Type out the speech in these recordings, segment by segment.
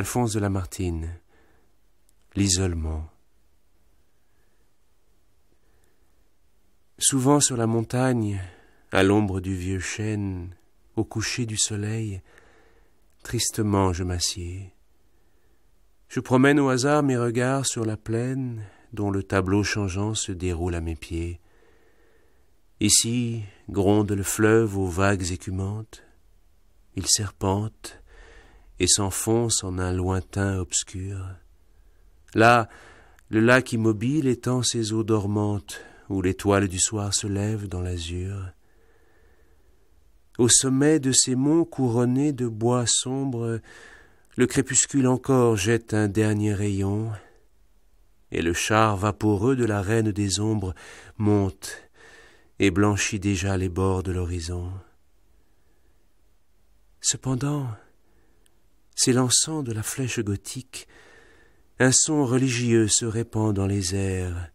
Alphonse de Lamartine, l'isolement. Souvent sur la montagne, à l'ombre du vieux chêne, au coucher du soleil, tristement je m'assieds. Je promène au hasard mes regards sur la plaine dont le tableau changeant se déroule à mes pieds. Ici gronde le fleuve aux vagues écumantes, il serpente, et s'enfonce en un lointain obscur. Là, le lac immobile étend ses eaux dormantes, où l'étoile du soir se lève dans l'azur. Au sommet de ces monts couronnés de bois sombres, le crépuscule encore jette un dernier rayon, et le char vaporeux de la reine des ombres monte et blanchit déjà les bords de l'horizon. Cependant, s'élançant de la flèche gothique, un son religieux se répand dans les airs.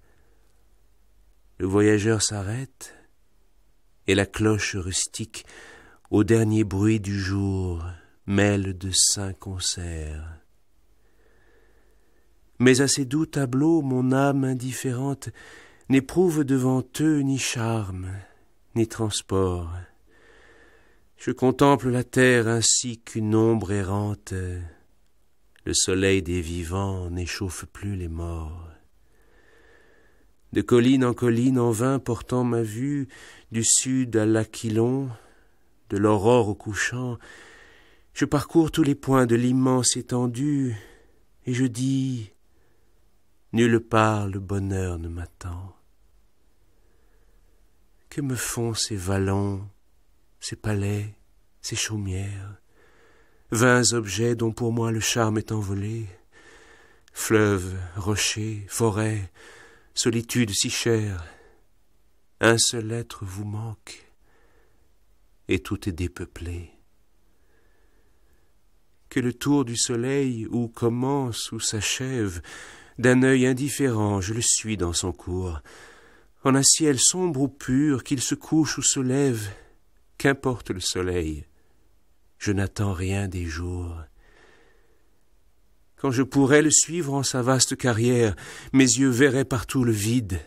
Le voyageur s'arrête, et la cloche rustique, au dernier bruit du jour, mêle de saints concerts. Mais à ces doux tableaux, mon âme indifférente n'éprouve devant eux ni charme, ni transport. Je contemple la terre ainsi qu'une ombre errante. Le soleil des vivants n'échauffe plus les morts. De colline en colline, en vain portant ma vue, du sud à l'Aquilon, de l'aurore au couchant, je parcours tous les points de l'immense étendue, et je dis Nulle part le bonheur ne m'attend. Que me font ces vallons ses palais, ses chaumières, vains objets dont pour moi le charme est envolé, fleuves, rochers, forêts, solitude si chère, un seul être vous manque, et tout est dépeuplé. Que le tour du soleil, où commence, ou s'achève, d'un œil indifférent, je le suis dans son cours, en un ciel sombre ou pur, qu'il se couche ou se lève, Qu'importe le soleil, je n'attends rien des jours. Quand je pourrais le suivre en sa vaste carrière, mes yeux verraient partout le vide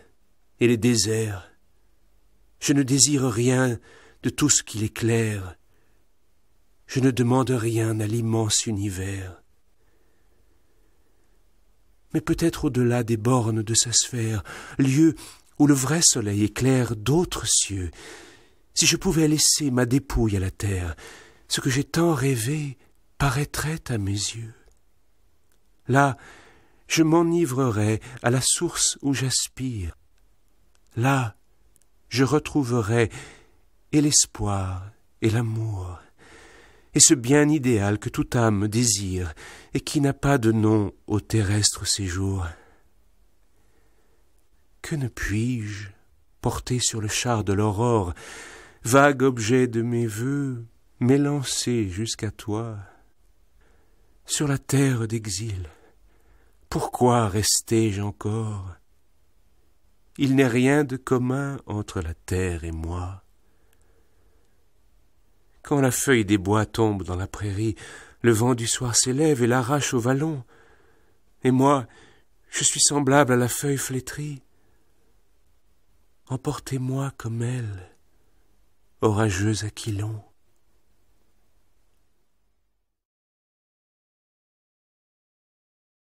et les déserts. Je ne désire rien de tout ce qui l'éclaire. Je ne demande rien à l'immense univers. Mais peut-être au-delà des bornes de sa sphère, lieu où le vrai soleil éclaire d'autres cieux, si je pouvais laisser ma dépouille à la terre, ce que j'ai tant rêvé paraîtrait à mes yeux. Là, je m'enivrerais à la source où j'aspire. Là, je retrouverais et l'espoir et l'amour, et ce bien idéal que toute âme désire et qui n'a pas de nom au terrestre séjour. Que ne puis-je porter sur le char de l'aurore vague objet de mes vœux, m'élancé jusqu'à toi. Sur la terre d'exil, pourquoi restais-je encore Il n'est rien de commun entre la terre et moi. Quand la feuille des bois tombe dans la prairie, le vent du soir s'élève et l'arrache au vallon. Et moi, je suis semblable à la feuille flétrie. Emportez-moi comme elle orageuse aquilon,